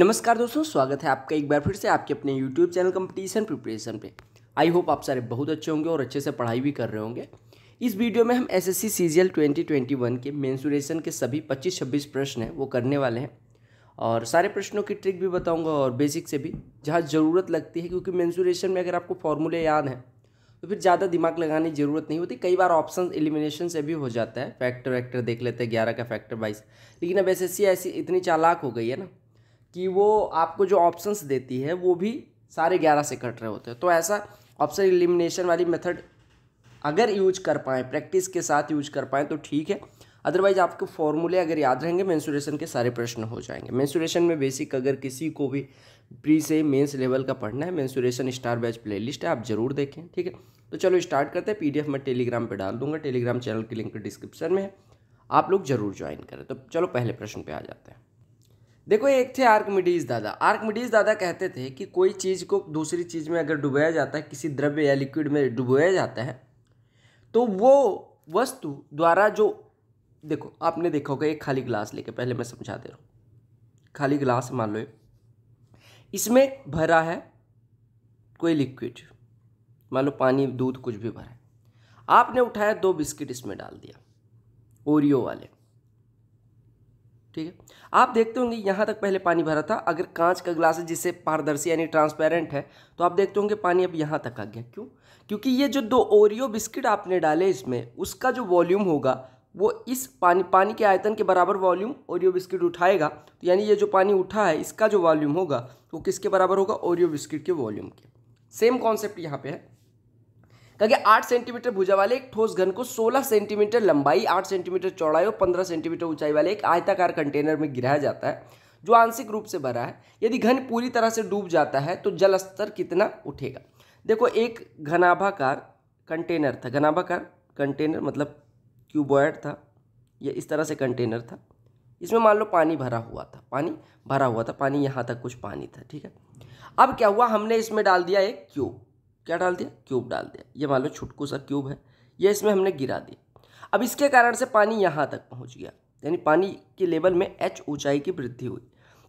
नमस्कार दोस्तों स्वागत है आपका एक बार फिर से आपके अपने YouTube चैनल कंपटीशन प्रिपरेशन पे आई होप आप सारे बहुत अच्छे होंगे और अच्छे से पढ़ाई भी कर रहे होंगे इस वीडियो में हम एस एस सी 2021 के मेन्सुरेशन के सभी 25-26 प्रश्न हैं वो करने वाले हैं और सारे प्रश्नों की ट्रिक भी बताऊँगा और बेसिक से भी जहाँ ज़रूरत लगती है क्योंकि मेन्सुरेशन में अगर आपको फॉर्मूले याद हैं तो फिर ज़्यादा दिमाग लगाने की ज़रूरत नहीं होती कई बार ऑप्शन एलिमिनेशन से भी हो जाता है फैक्टर वैक्टर देख लेते हैं ग्यारह का फैक्टर बाईस लेकिन अब एस ऐसी इतनी चालाक हो गई है ना कि वो आपको जो ऑप्शंस देती है वो भी सारे ग्यारह से कट रहे होते हैं तो ऐसा ऑप्शन एलिमिनेशन वाली मेथड अगर यूज कर पाएँ प्रैक्टिस के साथ यूज कर पाएँ तो ठीक है अदरवाइज आपके फॉर्मूले अगर याद रहेंगे मैंसुरेशन के सारे प्रश्न हो जाएंगे मैंसुरेशन में बेसिक अगर किसी को भी प्री से मेंस लेवल का पढ़ना है मैंसुरेशन स्टार बैच प्लेलिस्ट है आप जरूर देखें ठीक है तो चलो स्टार्ट करते हैं पीडीएफ मैं टेलीग्राम पे डाल दूंगा टेलीग्राम चैनल की लिंक डिस्क्रिप्शन में है आप लोग जरूर ज्वाइन करें तो चलो पहले प्रश्न पर आ जाते हैं देखो एक थे आर्कमिडीज दादा आर्कमिडीज दादा कहते थे कि कोई चीज़ को दूसरी चीज़ में अगर डुबाया जाता है किसी द्रव्य या लिक्विड में डुबाया जाता है तो वो वस्तु द्वारा जो देखो आपने देखा होगा एक खाली गिलास लेके पहले मैं समझा दे रहा हूँ खाली गिलास मान लो इसमें भरा है कोई लिक्विड मान लो पानी दूध कुछ भी भरा है आपने उठाया दो बिस्किट इसमें डाल दिया ओरियो वाले ठीक है आप देखते होंगे यहाँ तक पहले पानी भरा था अगर कांच का ग्लास है जिससे पारदर्शी यानी ट्रांसपेरेंट है तो आप देखते होंगे पानी अब यहाँ तक आ गया क्यों क्योंकि ये जो दो ओरियो बिस्किट आपने डाले इसमें उसका जो वॉल्यूम होगा वो इस पानी पानी के आयतन के बराबर वॉल्यूम ओरियो बिस्किट उठाएगा तो यानी ये जो पानी उठा है इसका जो वॉल्यूम होगा वो किसके बराबर होगा ओरियो बिस्किट के वॉल्यूम के सेम कॉन्सेप्ट यहाँ पे है कहा कि आठ सेंटीमीटर भुजा वाले एक ठोस घन को सोलह सेंटीमीटर लंबाई आठ सेंटीमीटर चौड़ाई और पंद्रह सेंटीमीटर ऊंचाई वाले एक आयताकार कंटेनर में गिराया जाता है जो आंशिक रूप से भरा है यदि घन पूरी तरह से डूब जाता है तो जल स्तर कितना उठेगा देखो एक घनाभाकार कंटेनर था घनाभाकार कंटेनर मतलब क्यूबॉयड था या इस तरह से कंटेनर था इसमें मान लो पानी भरा हुआ था पानी भरा हुआ था पानी यहाँ तक कुछ पानी था ठीक है अब क्या हुआ हमने इसमें डाल दिया एक क्यूब क्या डाल दिया क्यूब डाल दिया ये मान लो छुटकू सा क्यूब है ये इसमें हमने गिरा दिया अब इसके कारण से पानी यहाँ तक पहुँच गया यानी पानी के लेवल में एच ऊंचाई की वृद्धि हुई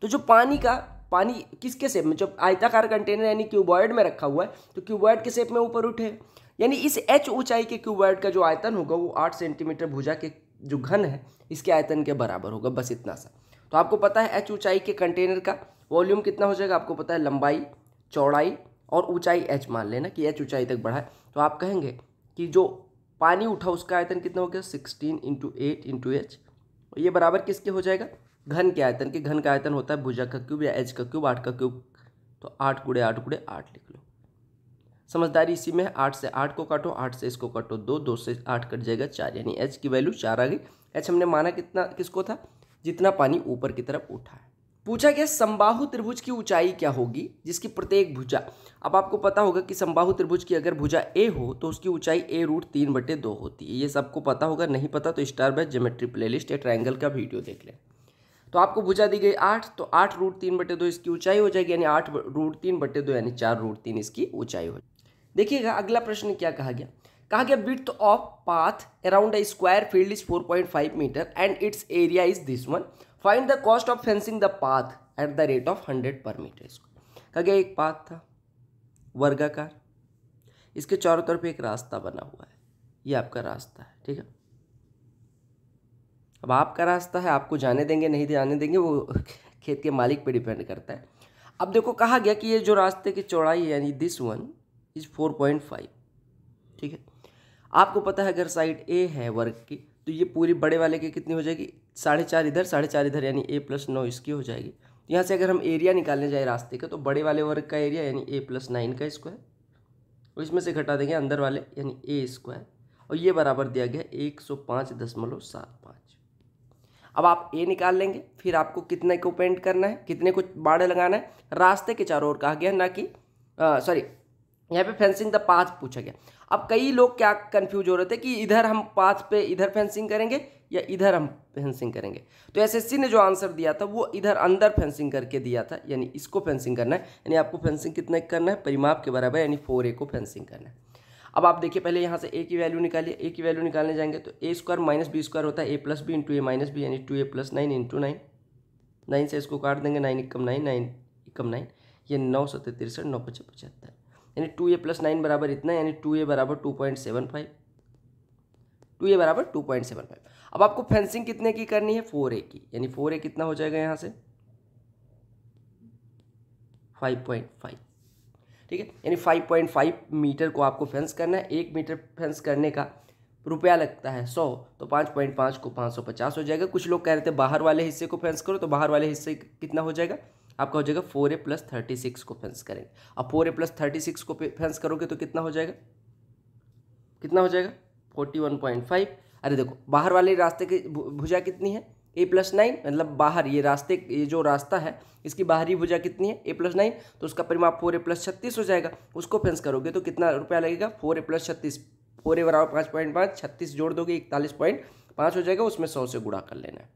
तो जो पानी का पानी किसके सेप में जब आयताकार कंटेनर यानी क्यूबॉयड में रखा हुआ है तो क्यूबॉयड के शेप में ऊपर उठे यानी इस एच ऊंचाई के क्यूबॉयड का जो आयतन होगा वो आठ सेंटीमीटर भुजा के जो घन है इसके आयतन के बराबर होगा बस इतना सा तो आपको पता है एच ऊंचाई के कंटेनर का वॉल्यूम कितना हो जाएगा आपको पता है लंबाई चौड़ाई और ऊंचाई एच मान लेना कि एच ऊंचाई तक बढ़ा है तो आप कहेंगे कि जो पानी उठा उसका आयतन कितना हो गया sixteen into eight into H ये बराबर किसके हो जाएगा घन के आयतन के घन का आयतन होता है भुजा का क्यूब या एच का क्यूब आठ का क्यूब तो आठ गुड़े आठ गुड़े आठ लिख लो समझदारी इसी में है आठ से आठ को काटो आठ से इसको काटो दो दो से आठ कट जाएगा चार यानी एच की वैल्यू चार आ गई एच हमने माना कितना किसको था जितना पानी ऊपर की तरफ उठा है पूछा गया संबाहु त्रिभुज की ऊंचाई क्या होगी जिसकी प्रत्येक भुजा अब आपको पता होगा कि संबाहु त्रिभुज की अगर भुजा ए हो तो उसकी ऊंचाई ए रूट तीन बटे दो होती है ये सबको पता होगा नहीं पता तो स्टार बाय जोमेट्री प्लेलिस्ट या ट्रायंगल का वीडियो देख लें तो आपको भुजा दी गई आठ तो आठ रूट तीन बटे दो इसकी ऊंचाई हो जाएगी यानी आठ रूट तीन बटे दो यानी चार रूट तीन इसकी ऊंचाई हो जाएगी देखिएगा अगला प्रश्न क्या कहा गया कहा गया width of path around a square field is four point five metre and its area is this one find the cost of fencing the path at the rate of hundred per metre square कहा गया एक path था वर्गाकार इसके चारों तरफ एक रास्ता बना हुआ है ये आपका रास्ता है ठीक है अब आपका रास्ता है आपको जाने देंगे नहीं जाने देंगे वो खेत के मालिक पे डिपेंड करता है अब देखो कहा गया कि ये जो रास्ते की चौड़ाई है यानी this one is four point five ठीक है आपको पता है अगर साइड ए है वर्ग की तो ये पूरी बड़े वाले की कितनी हो जाएगी साढ़े चार इधर साढ़े चार इधर यानी ए प्लस नौ इसकी हो जाएगी तो यहाँ से अगर हम एरिया निकालने जाए रास्ते का तो बड़े वाले वर्ग का एरिया यानी ए प्लस नाइन का स्क्वायर और इसमें से घटा देंगे अंदर वाले यानी ए स्क्वायर और ये बराबर दिया गया एक सौ पाँच दशमलव सात पाँच अब आप ए निकाल लेंगे फिर आपको कितने को पेंट करना है कितने को बाड़े लगाना है रास्ते के चारों ओर कहा गया ना कि सॉरी यहाँ पे फेंसिंग द पाथ पूछा गया अब कई लोग क्या कंफ्यूज हो रहे थे कि इधर हम पाथ पे इधर फेंसिंग करेंगे या इधर हम फेंसिंग करेंगे तो एसएससी ने जो आंसर दिया था वो इधर अंदर फेंसिंग करके दिया था यानी इसको फेंसिंग करना है यानी आपको फेंसिंग कितना करना है परिमाप के बराबर यानी फोर ए को फेंसिंग करना है अब आप देखिए पहले यहाँ से ए की वैल्यू निकालिए ए की वैल्यू निकालने जाएंगे तो A square minus B square होता है A plus B into A minus B यानी two A plus nine into nine nine से इसको काट देंगे नाइन इक्कम नाइन नाइन इक्कम नाइन ये नौ सत्तर तिरसठ नौ पचास पचहत्तर यानी टू ए प्लस नाइन बराबर इतना यानी टू ए बराबर two point seven five two A बराबर टू पॉइंट सेवन फाइव अब आपको फेंसिंग कितने की करनी है फोर ए की यानी फोर ए कितना हो जाएगा यहाँ से फाइव पॉइंट फाइव ठीक है यानी फाइव पॉइंट फाइव मीटर को आपको फेंस करना है एक मीटर फेंस करने का रुपया लगता है सौ तो पाँच पॉइंट पाँच को पाँच सौ पचास हो जाएगा कुछ लोग कह रहे थे बाहर वाले हिस्से को फेंस करो तो बाहर वाले हिस्से कितना हो जाएगा आपका हो जाएगा four A plus thirty six को फेंस करेंगे अब four A plus thirty six को फेंस करोगे तो कितना हो जाएगा कितना हो जाएगा फोर्टी वन पॉइंट फाइव अरे देखो बाहर वाले रास्ते की भुजा कितनी है ए प्लस नाइन मतलब बाहर ये रास्ते ये जो रास्ता है इसकी बाहरी भुजा कितनी है ए प्लस नाइन तो उसका परिमाप फोर ए प्लस छत्तीस हो जाएगा उसको फेंस करोगे तो कितना रुपया लगेगा फोर ए प्लस छत्तीस फोर ए बराबर पाँच पॉइंट पाँच छत्तीस जोड़ दोगे इकतालीस पॉइंट पाँच हो जाएगा उसमें सौ से गुणा कर लेना है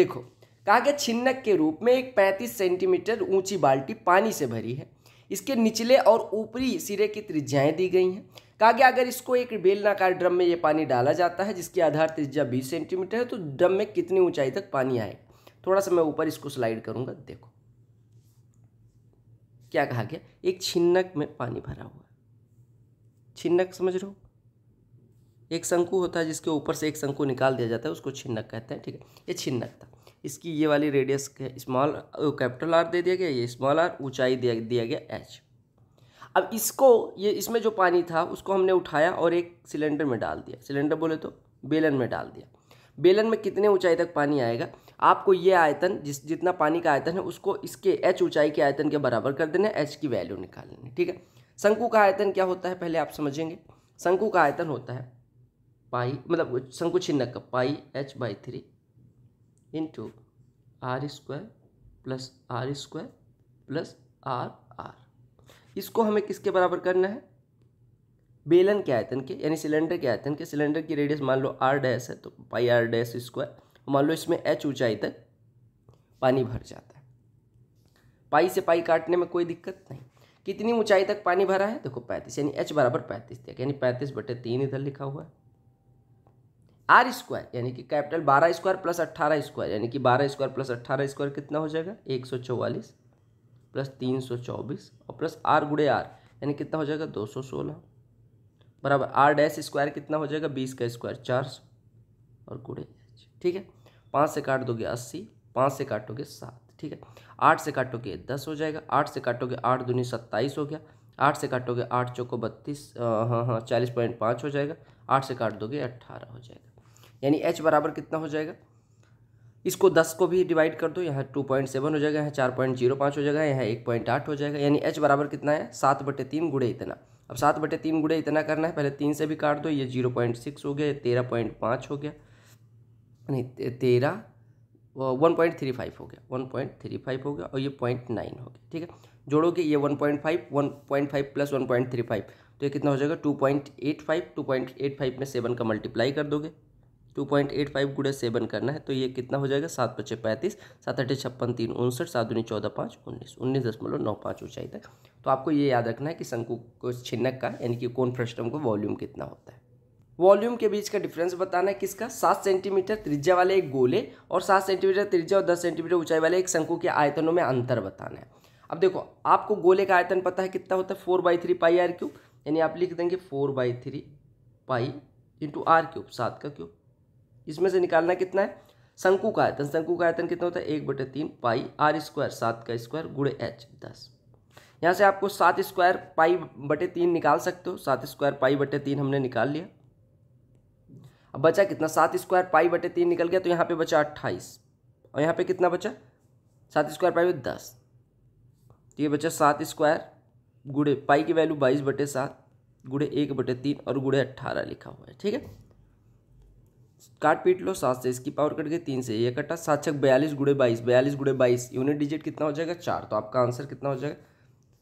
देखो कहा कि छिन्नक के रूप में एक 35 सेंटीमीटर ऊंची बाल्टी पानी से भरी है इसके निचले और ऊपरी सिरे की त्रिज्याएँ दी गई हैं कहा कि अगर इसको एक बेलनाकार ड्रम में ये पानी डाला जाता है जिसके आधार त्रिज्या बीस सेंटीमीटर है तो ड्रम में कितनी ऊंचाई तक पानी आएगा थोड़ा सा मैं ऊपर इसको स्लाइड करूँगा देखो क्या कहा गया एक छिन्नक में पानी भरा हुआ छिन्नक समझ रहे हो एक शंकु होता है जिसके ऊपर से एक शंकु निकाल दिया जाता है उसको छिन्नक कहते हैं ठीक है ये छिन्नक था इसकी ये वाली रेडियस स्मॉल कैपिटल आर दे दिया गया ये स्मॉल आर ऊंचाई दिया दिया गया एच अब इसको ये इसमें जो पानी था उसको हमने उठाया और एक सिलेंडर में डाल दिया सिलेंडर बोले तो बेलन में डाल दिया बेलन में कितने ऊंचाई तक पानी आएगा आपको ये आयतन जिस जितना पानी का आयतन है उसको इसके एच ऊंचाई के आयतन के बराबर कर देना एच की वैल्यू निकाल लेनी ठीक है शंकु का आयतन क्या होता है पहले आप समझेंगे शंकु का आयतन होता है पाई मतलब शंकु छिन्नक का pi H by three into R square plus R square plus R R इसको हमें किसके बराबर करना है बेलन के आयतन के यानी सिलेंडर के आयतन के सिलेंडर की रेडियस मान लो आर डैस है तो पाई आर डैस स्क्वायर मान लो इसमें एच ऊंचाई तक पानी भर जाता है पाई से पाई काटने में कोई दिक्कत नहीं कितनी ऊंचाई तक पानी भरा है देखो पैंतीस यानी एच बराबर पैंतीस तक यानी पैंतीस बटे तीन इधर लिखा हुआ है आर स्क्वायर यानी कि कैपिटल बारह स्क्वायर प्लस अट्ठारह स्क्वायर यानी कि बारह स्क्वायर प्लस अट्ठारह स्क्वायर कितना हो जाएगा एक सौ चौवालीस प्लस तीन सौ चौबीस और प्लस आर गुड़े आर यानी कितना हो जाएगा दो सौ सोलह बराबर आर डैश स्क्वायर कितना हो जाएगा बीस का स्क्वायर चार सौ और गुड़े ठीक है पाँच से काट दोगे अस्सी पाँच से काटोगे सात ठीक है आठ से काटोगे दस हो जाएगा आठ से काटोगे आठ दूनी सत्ताईस हो गया आठ से काटोगे आठ चौको बत्तीस हाँ हाँ चालीस पॉइंट पाँच हो जाएगा आठ से काट दोगे अट्ठारह हो जाएगा यानी एच बराबर कितना हो जाएगा इसको दस को भी डिवाइड कर दो यहाँ टू पॉइंट सेवन हो जाएगा यहाँ चार पॉइंट जीरो पाँच हो जाएगा यहाँ एक पॉइंट आठ हो जाएगा यानी एच बराबर कितना है सात बटे तीन गुड़े इतना अब सात बटे तीन गुड़े इतना करना है पहले तीन से भी काट दो ये जीरो पॉइंट सिक्स हो गया ये तेरह पॉइंट पाँच हो गया नहीं तेरह वन पॉइंट थ्री फाइव हो गया वन पॉइंट थ्री फाइव हो गया और ये पॉइंट नाइन हो गया ठीक है जोड़ोगे ये one point five one point five plus one point three five तो ये कितना हो जाएगा two point eight five two point eight five में सेवन का मल्टीप्लाई कर दोगे टू पॉइंट एट फाइव गुड़े सेवन करना है तो ये कितना हो जाएगा सात पच्चे पैंतीस सात अठे छप्पन तीन उनसठ सात दूनी चौदह पाँच उन्नीस उन्नीस दशमलव नौ पाँच ऊंचाई तक तो आपको ये याद रखना है कि शंकु को छिन्नक का यानी कि कौन फ्रस्टम का वॉल्यूम कितना होता है वॉल्यूम के बीच का डिफरेंस बताना है किसका सात सेंटीमीटर त्रिज्या वाले एक गोले और सात सेंटीमीटर त्रिज्या और दस सेंटीमीटर ऊंचाई वाले एक शंकु के आयतनों में अंतर बताना है अब देखो आपको गोले का आयतन पता है कितना होता है four by three pi R cube यानी आप लिख देंगे four by three pi into R cube सात का क्यूब इसमें से निकालना कितना है शंकु का आयतन शंकु का आयतन कितना होता है एक बटे तीन पाई आर स्क्वायर सात का स्क्वायर गुड़े एच दस यहाँ से आपको सात स्क्वायर पाई बटे तीन निकाल सकते हो सात स्क्वायर पाई बटे तीन हमने निकाल लिया अब बचा कितना सात स्क्वायर पाई बटे तीन निकल गया तो यहाँ पे बचा अट्ठाईस और यहाँ पे कितना बचा सात स्क्वायर पाई बटे दस तो ये बचा सात स्क्वायर गुड़े पाई की वैल्यू बाईस बटे सात गुड़े एक बटे तीन और गुड़े अट्ठारह लिखा हुआ है ठीक है काट पीट लो सात से इसकी पावर कट गई तीन से ये कटा सात छक बयालीस गुड़े बाईस बयालीस गुड़े बाईस यूनिट डिजिट कितना हो जाएगा चार तो आपका आंसर कितना हो जाएगा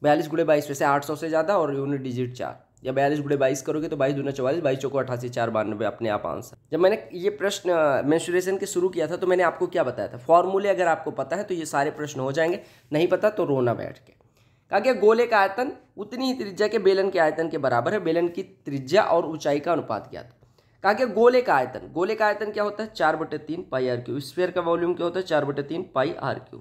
बयालीस गुड़े बाईस वैसे आठ सौ से ज़्यादा और यूनिट डिजिट चार या बयालीस गुड़े बाईस करोगे तो बाईस दूना चौवालीस बाईस चौको अठासी चार बानवे अपने आप आंसर जब मैंने ये प्रश्न मेन्सुरेशन के शुरू किया था तो मैंने आपको क्या बताया था फॉर्मूले अगर आपको पता है तो ये सारे प्रश्न हो जाएंगे नहीं पता तो रोना बैठ के कहा गया गोले का आयतन उतनी ही त्रिज्या के बेलन के आयतन के बराबर है बेलन की त्रिज्या और ऊंचाई का अनुपात ज्ञात कहा गया गोले का आयतन गोले का आयतन क्या होता है चार बटे तीन पाई आर क्यू स्पेयर का वॉल्यूम क्या होता है चार बटे तीन पाई आर क्यू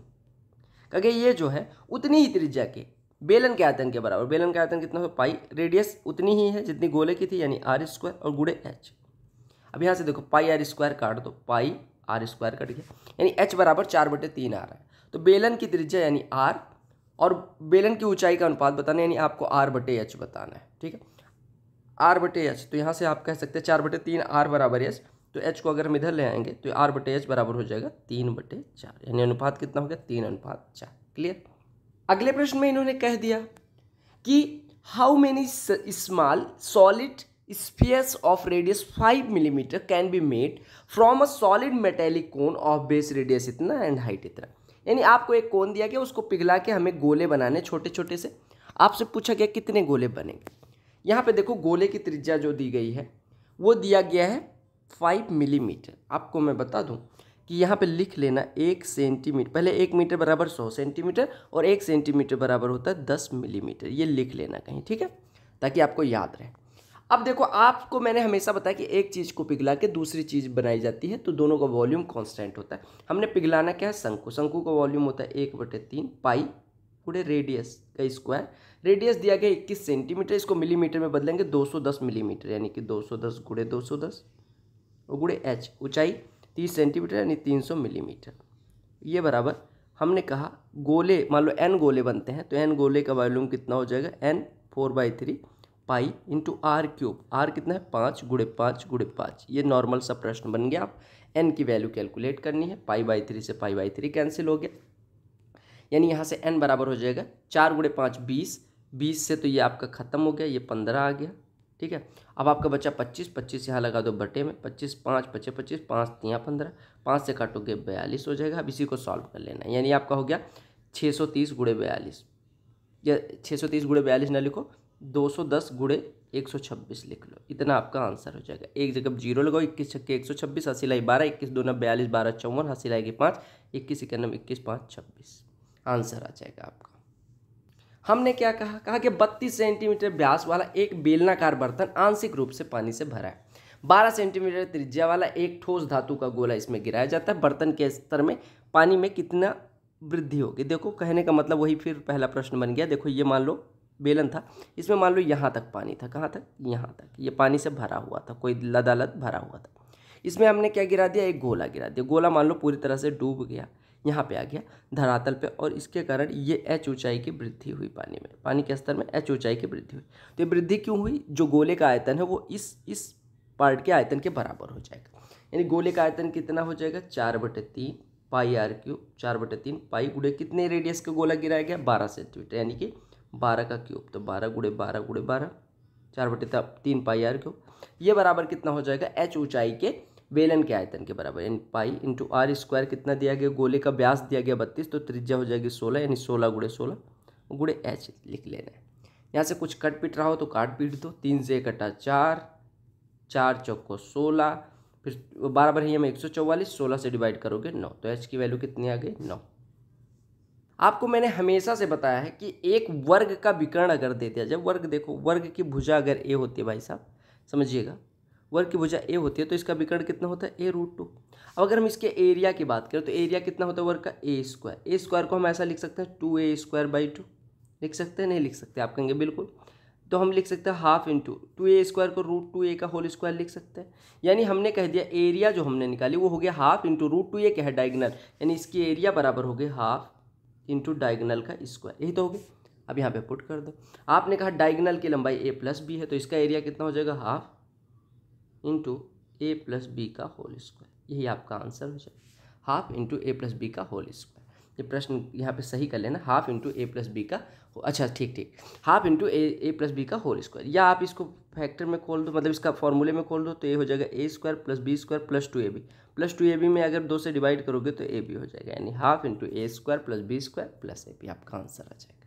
कहा गया ये जो है उतनी ही त्रिज्या के बेलन के आयतन के बराबर बेलन का आयतन कितना हो पाई रेडियस उतनी ही है जितनी गोले की थी यानी आर स्क्वायर और गुड़े एच अब यहाँ से देखो पाई आर स्क्वायर काट दो पाई आर स्क्वायर कट गया यानी एच बराबर चार बटे तीन आ रहा है तो बेलन की त्रिज्या यानी आर और बेलन की ऊंचाई का अनुपात बताना यानी आपको आर बटे एच बताना है ठीक है आर बटे एच तो यहाँ से आप कह सकते हैं चार बटे तीन आर बराबर एच तो एच को अगर हम इधर ले आएंगे तो आर बटे एच बराबर हो जाएगा तीन बटे चार यानी अनुपात कितना हो गया तीन अनुपात चार क्लियर अगले प्रश्न में इन्होंने कह दिया कि how many small solid spheres of radius five millimetre can be made from a solid metallic cone of base radius इतना एंड हाइट इतना यानी आपको एक कोन दिया गया उसको पिघला के हमें गोले बनाने छोटे छोटे से आपसे पूछा गया कितने गोले बनेंगे यहाँ पे देखो गोले की त्रिज्या जो दी गई है वो दिया गया है फाइव मिलीमीटर आपको मैं बता दूँ कि यहाँ पे लिख लेना एक सेंटीमीटर पहले एक मीटर बराबर सौ सेंटीमीटर और एक सेंटीमीटर बराबर होता है दस मिलीमीटर ये लिख लेना कहीं ठीक है ताकि आपको याद रहे अब देखो आपको मैंने हमेशा बताया कि एक चीज़ को पिघला के दूसरी चीज़ बनाई जाती है तो दोनों का वॉल्यूम कांस्टेंट होता है हमने पिघलाना क्या है शंकु शंकु का वॉल्यूम होता है एक बटे तीन पाई पूरे रेडियस का स्क्वायर रेडियस दिया गया इक्कीस सेंटीमीटर इसको मिलीमीटर में बदलेंगे 210 मिलीमीटर यानी कि 210 गुड़े दस और गुड़े एच ऊंचाई 30 सेंटीमीटर यानी 300 मिलीमीटर ये बराबर हमने कहा गोले मान लो एन गोले बनते हैं तो एन गोले का वॉल्यूम कितना हो जाएगा n four by three pi into R cube R कितना है पाँच गुड़े पाँच गुड़े पाँच ये नॉर्मल सा प्रश्न बन गया आप एन की वैल्यू कैलकुलेट करनी है पाई बाई थ्री से पाई बाई थ्री कैंसिल हो गया यानी यहाँ से एन बराबर हो जाएगा चार गुड़े पाँच बीस बीस से तो ये आपका ख़त्म हो गया ये पंद्रह आ गया ठीक है अब आपका बच्चा पच्चीस पच्चीस यहाँ लगा दो बटे में पच्चीस पाँच पच्चीस पच्चीस पाँच यहाँ पंद्रह पाँच से काटोगे बयालीस हो जाएगा अब इसी को सॉल्व कर लेना है यानी आपका हो गया छः सौ तीस गुड़े बयालीस या छः सौ तीस गुड़े बयालीस ना लिखो दो सौ दस गुड़े एक सौ छब्बीस लिख लो इतना आपका आंसर हो जाएगा एक जगह जीरो लगाओ इक्कीस छक्के एक सौ छब्बीस हंसी लाई बारह इक्कीस दो नब्बे बयालीस बारह चौवन हासिल आएगी पाँच इक्कीस इक्यानवे इक्कीस पाँच छब्बीस आंसर आ जाएगा आपका हमने क्या कहा कहा कि 32 सेंटीमीटर व्यास वाला एक बेलनाकार बर्तन आंशिक रूप से पानी से भरा है 12 सेंटीमीटर त्रिज्या वाला एक ठोस धातु का गोला इसमें गिराया जाता है बर्तन के स्तर में पानी में कितना वृद्धि होगी देखो कहने का मतलब वही फिर पहला प्रश्न बन गया देखो ये मान लो बेलन था इसमें मान लो यहाँ तक पानी था कहाँ तक यहाँ तक ये पानी से भरा हुआ था कोई लदालद भरा हुआ था इसमें हमने क्या गिरा दिया एक गोला गिरा दिया गोला मान लो पूरी तरह से डूब गया यहाँ पे आ गया धरातल पे और इसके कारण ये एच ऊंचाई की वृद्धि हुई पानी में पानी के स्तर में एच ऊंचाई की वृद्धि हुई तो ये वृद्धि क्यों हुई जो गोले का आयतन है वो इस इस पार्ट के आयतन के बराबर हो जाएगा यानी गोले का आयतन कितना हो जाएगा चार बटे तीन पाई आर क्यूब चार बटे तीन पाई गुड़े कितने रेडियस का गोला गिराया गया बारह सेंटीमीटर यानी कि बारह का क्यूब तो बारह गुड़े बारह गुड़े बारह चार बटे तीन पाई आर क्यूब ये बराबर कितना हो जाएगा एच ऊंचाई के बेलन के आयतन के बराबर यानी पाई इंटू आर स्क्वायर कितना दिया गया गोले का व्यास दिया गया बत्तीस तो त्रिज्या हो जाएगी सोलह यानी सोलह गुड़े सोलह गुड़े एच लिख लेना है यहाँ से कुछ कट पीट रहा हो तो काट पीट दो तीन से कटा चार चार चौको सोलह फिर बराबर ही हमें एक सौ चौवालीस सोलह से डिवाइड करोगे नौ तो एच की वैल्यू कितनी आ गई नौ आपको मैंने हमेशा से बताया है कि एक वर्ग का विकर्ण अगर दे दिया जब वर्ग देखो वर्ग की भुजा अगर ए होती है भाई साहब समझिएगा वर्ग की भुजा ए होती है तो इसका विकर्ण कितना होता है ए रूट टू अब अगर हम इसके एरिया की बात करें तो एरिया कितना होता है वर्ग का ए स्क्वायर ए स्क्वायर को हम ऐसा लिख सकते हैं two A square by two लिख सकते हैं नहीं लिख सकते आप कहेंगे बिल्कुल तो हम लिख सकते हैं half into two A square को रूट टू ए का होल स्क्वायर लिख सकते हैं यानी हमने कह दिया एरिया जो हमने निकाली वो हो गया half into root two A क्या है डायगनल यानी इसकी एरिया बराबर हो गई हाफ इंटू डायगनल का स्क्वायर यही तो हो गया अब यहाँ पे पुट कर दो आपने कहा डायगनल की लंबाई ए प्लस बी है तो इसका एरिया कितना हो जाएगा half into A plus B का होल स्क्वायर यही आपका आंसर हो जाएगा half into A plus B का होल स्क्वायर ये प्रश्न यहाँ पे सही कर लेना half into A plus B का अच्छा ठीक ठीक half into A A plus B का होल स्क्वायर या आप इसको फैक्टर में खोल दो मतलब इसका फॉर्मूले में खोल दो तो ये हो जाएगा A square plus B square plus two A B plus two A B में अगर दो से डिवाइड करोगे तो ए बी हो जाएगा यानी half into A square plus B square plus A B आपका आंसर आ जाएगा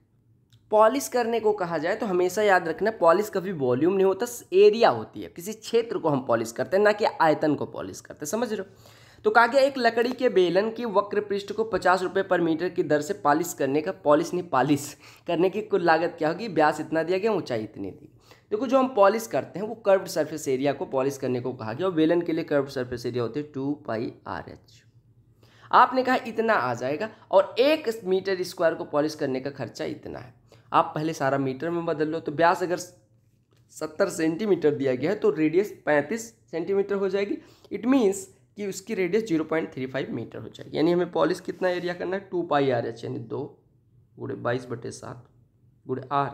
पॉलिश करने को कहा जाए तो हमेशा याद रखना पॉलिश कभी वॉल्यूम नहीं होता एरिया होती है किसी क्षेत्र को हम पॉलिश करते हैं ना कि आयतन को पॉलिश करते हैं समझ रहे हो तो कहा गया एक लकड़ी के बेलन की वक्र पृष्ठ को पचास रुपये पर मीटर की दर से पॉलिश करने का पॉलिश नहीं पॉलिश करने की कुल लागत क्या होगी ब्यास इतना दिया गया ऊंचाई इतनी दी देखो जो हम पॉलिश करते हैं वो कर्व्ड सरफेस एरिया को पॉलिश करने को कहा गया और बेलन के लिए कर्व्ड सरफेस एरिया होती है टू पाई आर एच आपने कहा इतना आ जाएगा और एक मीटर स्क्वायर को पॉलिश करने का खर्चा इतना है आप पहले सारा मीटर में बदल लो तो ब्यास अगर सत्तर सेंटीमीटर दिया गया है तो रेडियस पैंतीस सेंटीमीटर हो जाएगी इट मीन्स कि उसकी radius zero point three five metre हो जाएगी यानी हमें पॉलिश कितना एरिया करना है टू पाई आर एच यानी दो गुड़े बाईस बटे सात गुड़े R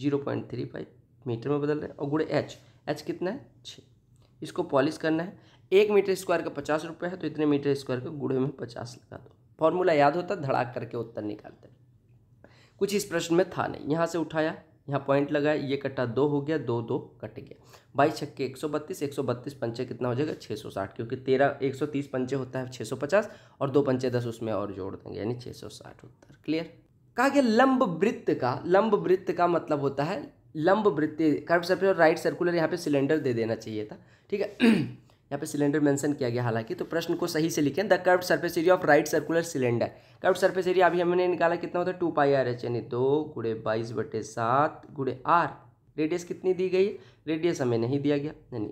zero point three five metre में बदल रहे हैं और गुड़े एच एच कितना है छः इसको पॉलिश करना है एक मीटर स्क्वायर का पचास रुपये है तो इतने मीटर स्क्वायर का गुड़े में पचास लगा दो फॉर्मूला याद होता धड़ाक करके उत्तर निकालते हैं कुछ इस प्रश्न में था नहीं यहाँ से उठाया यहाँ पॉइंट लगाया ये कट्टा दो हो गया दो दो कट गया बाईस छक्के एक सौ बत्तीस एक सौ बत्तीस पंचे कितना हो जाएगा छः सौ साठ क्योंकि तेरह एक सौ तीस पंचे होता है छः सौ पचास और दो पंचे दस उसमें और जोड़ देंगे यानी छः सौ साठ उत्तर क्लियर कहा गया लंब वृत्त का लंब वृत्त का मतलब होता है लंब वृत्त कर्व सर्कुलर राइट सर्कुलर यहाँ पे सिलेंडर दे देना चाहिए था ठीक है यहाँ पे सिलेंडर मेंशन किया गया हालांकि तो प्रश्न को सही से लिखें the curve surface area of right circular cylinder curve surface area अभी हमने निकाला कितना होता है टू पाई आर एच यानी दो गुड़े बाईस बटे सात गुड़े आर रेडियस कितनी दी गई रेडियस हमें नहीं दिया गया यानी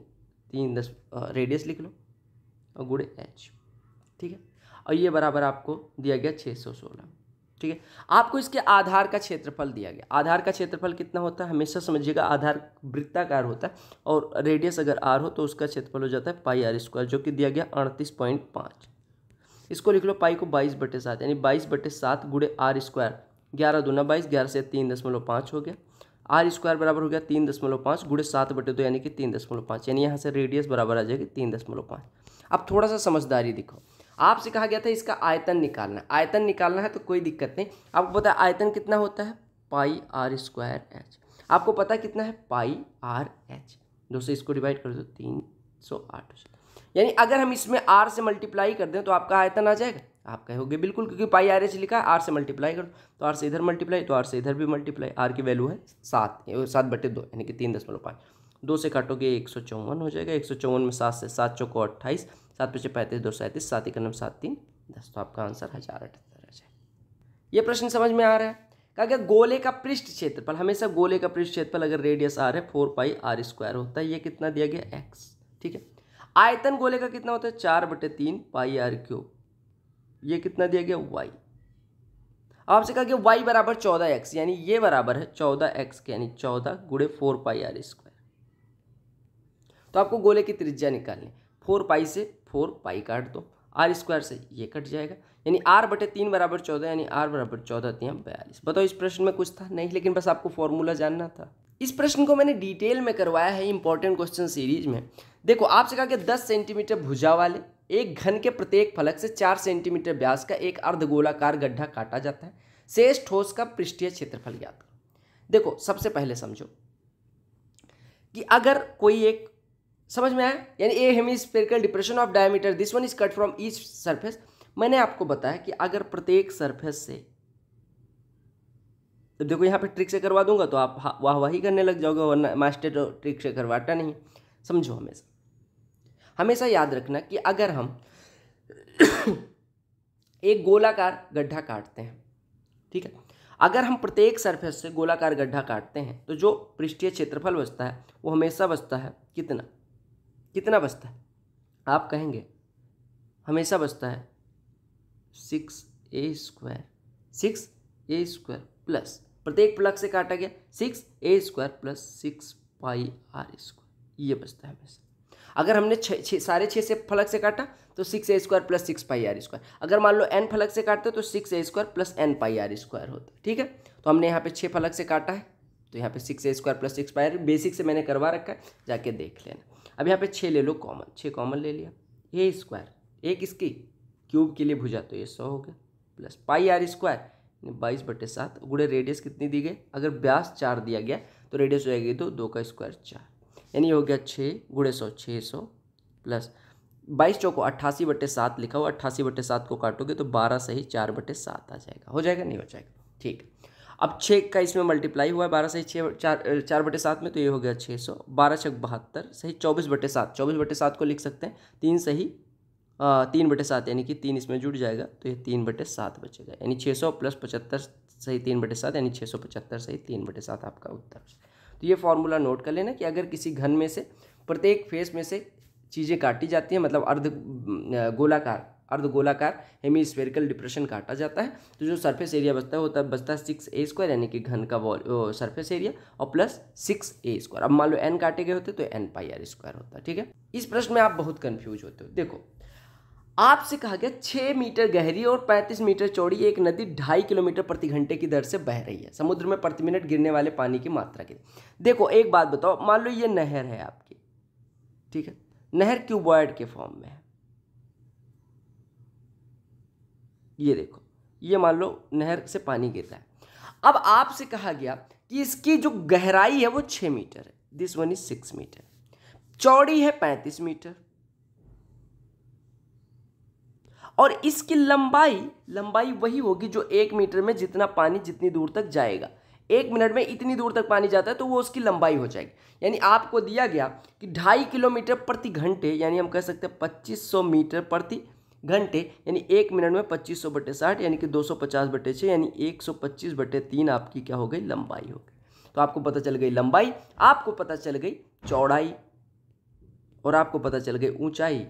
तीन दस रेडियस लिख लो और गुड़े एच ठीक है और ये बराबर आपको दिया गया छः सौ सोलह ठीक है आपको इसके आधार का क्षेत्रफल दिया गया आधार का क्षेत्रफल कितना होता है हमेशा समझिएगा आधार वृत्ताकार होता है और रेडियस अगर आर हो तो उसका क्षेत्रफल हो जाता है पाई आर स्क्वायर जो कि दिया गया अड़तीस पॉइंट पाँच इसको लिख लो पाई को बाईस बटे सात यानी बाईस बटे सात गुड़े आर स्क्वायर ग्यारह दूना बाईस ग्यारह से तीन दशमलव पाँच हो गया आर स्क्वायर बराबर हो गया तीन दशमलव पाँच गुड़े सात बटे दो यानी कि तीन दशमलव पाँच यानी यहाँ से रेडियस बराबर आ जाएगी तीन दशमलव पाँच अब थोड़ा सा समझदारी दिखाओ आपसे कहा गया था इसका आयतन निकालना आयतन निकालना है तो कोई दिक्कत नहीं आपको पता है आयतन कितना होता है पाई आर स्क्वायर एच आपको पता कितना है पाई आर एच सौ इसको डिवाइड कर दो तीन सौ आठ यानी अगर हम इसमें आर से मल्टीप्लाई कर दें तो आपका आयतन आ जाएगा आप कहोगे बिल्कुल क्योंकि पाई आर एच लिखा है आर से मल्टीप्लाई करो तो आर से इधर मल्टीप्लाई तो आर से इधर भी मल्टीप्लाई आर की वैल्यू है सात सात बटे दो यानी कि तीन दशमलव पाँच दो से काटोगे एक सौ चौवन हो जाएगा एक सौ चौवन में सात से सात चौको अट्ठाईस सात पच्चीस पैंतीस दो सैंतीस सात इक्यानवे सात तीन दस तो आपका आंसर हज़ार अठहत्तर आ जाए ये प्रश्न समझ में आ रहा है कहा गया गोले का पृष्ठ क्षेत्रफल हमेशा गोले का पृष्ठ क्षेत्रफल अगर रेडियस आर है फोर पाई आर स्क्वायर होता है ये कितना दिया गया एक्स ठीक है आयतन गोले का कितना होता है चार बटे तीन पाई आर क्यूब ये कितना दिया गया वाई आपसे कहा गया वाई बराबर चौदह एक्स यानी ये बराबर है चौदह एक्स यानी चौदह गुड़े फोर पाई आर स्क्वायर तो आपको गोले की त्रिज्या निकालनी फोर पाई से फोर पाई काट दो आर स्क्वायर से ये कट जाएगा यानी आर बटे तीन बराबर चौदह यानी आर बराबर चौदह तीन बयालीस बताओ इस प्रश्न में कुछ था नहीं लेकिन बस आपको फॉर्मूला जानना था इस प्रश्न को मैंने डिटेल में करवाया है इंपॉर्टेंट क्वेश्चन सीरीज में देखो आपसे कहा कि दस सेंटीमीटर भुजा वाले एक घन के प्रत्येक फलक से चार सेंटीमीटर व्यास का एक अर्धगोलाकार गड्ढा काटा जाता है शेष ठोस का पृष्ठीय क्षेत्रफल ज्ञात देखो सबसे पहले समझो कि अगर कोई एक समझ में आया यानी a hemispherical depression of diameter this one is cut from each surface मैंने आपको बताया कि अगर प्रत्येक सरफेस से तो देखो यहाँ पे ट्रिक से करवा दूंगा तो आप वाह वाही करने लग जाओगे वरना मास्टर तो ट्रिक से करवाता नहीं समझो हमेशा हमेशा याद रखना कि अगर हम एक गोलाकार गड्ढा काटते हैं ठीक है अगर हम प्रत्येक सरफेस से गोलाकार गड्ढा काटते हैं तो जो पृष्ठीय क्षेत्रफल बचता है वो हमेशा बचता है कितना कितना बचता है आप कहेंगे हमेशा बचता है six a square six a square plus प्रत्येक प्लग से काटा गया six a square plus six pi R square ये बचता है हमेशा अगर हमने छः छः साढ़े छः से फलक से काटा तो six a square plus six pi R square अगर मान लो एन फलक से काटते तो six a square plus n pi R square होता है ठीक है तो हमने यहाँ पे छः फलक से काटा है तो यहाँ पे six a square plus six pi R basic से मैंने करवा रखा है जाके देख लेना अब यहाँ पे छः ले लो कॉमन छः कॉमन ले लिया ये स्क्वायर एक इसकी क्यूब के लिए भुजा तो ये सौ हो गया प्लस पाई आर स्क्वायर बाईस बटे सात गुड़े रेडियस कितनी दी गई अगर ब्यास चार दिया गया तो रेडियस हो जाएगी तो दो का स्क्वायर चार यानी हो गया छः गुड़े सौ छः सौ प्लस बाईस चौको अट्ठासी बटे सात लिखा हुआ अट्ठासी बटे सात को काटोगे तो बारह सही चार बटे सात आ जाएगा हो जाएगा नहीं हो जाएगा ठीक है अब छः का इसमें मल्टीप्लाई हुआ है बारह सही छः चार चार बटे सात में तो ये हो गया छः सौ बारह छः बहत्तर सही चौबीस बटे सात चौबीस बटे सात को लिख सकते हैं तीन सही तीन बटे सात यानी कि तीन इसमें जुड़ जाएगा तो ये तीन बटे सात बचेगा यानी छः सौ प्लस पचहत्तर सही तीन बटे सात यानी छः सौ पचहत्तर सही तीन बटे सात आपका उत्तर तो ये फॉर्मूला नोट कर लेना कि अगर किसी घन में से प्रत्येक फेस में से चीज़ें काटी जाती हैं मतलब अर्ध गोलाकार अर्धगोलाकार हेमिस्फेरिकल डिप्रेशन काटा जाता है तो जो सरफेस एरिया बचता है वो तब बचता है सिक्स ए स्क्वायर यानी कि घन का वॉल सरफेस एरिया और प्लस सिक्स ए स्क्वायर अब मान लो एन काटे गए होते तो एन पाई आर स्क्वायर होता है ठीक है इस प्रश्न में आप बहुत कन्फ्यूज होते हो देखो आपसे कहा गया छः मीटर गहरी और पैंतीस मीटर चौड़ी एक नदी ढाई किलोमीटर प्रति घंटे की दर से बह रही है समुद्र में प्रति मिनट गिरने वाले पानी की मात्रा की देखो एक बात बताओ मान लो ये नहर है आपकी ठीक है नहर क्यूबॉयड के फॉर्म में है ये देखो ये मान लो नहर से पानी गिरता है अब आपसे कहा गया कि इसकी जो गहराई है वो छः मीटर है this one is six metre चौड़ी है पैंतीस मीटर और इसकी लंबाई लंबाई वही होगी जो एक मीटर में जितना पानी जितनी दूर तक जाएगा एक मिनट में इतनी दूर तक पानी जाता है तो वो उसकी लंबाई हो जाएगी यानी आपको दिया गया कि ढाई किलोमीटर प्रति घंटे यानी हम कह सकते हैं पच्चीस सौ मीटर प्रति घंटे यानी एक मिनट में पच्चीस सौ बटे साठ यानी कि दो सौ पचास बटे छः यानी एक सौ पच्चीस बटे तीन आपकी क्या हो गई लंबाई हो गई तो आपको पता चल गई लंबाई आपको पता चल गई चौड़ाई और आपको पता चल गई ऊंचाई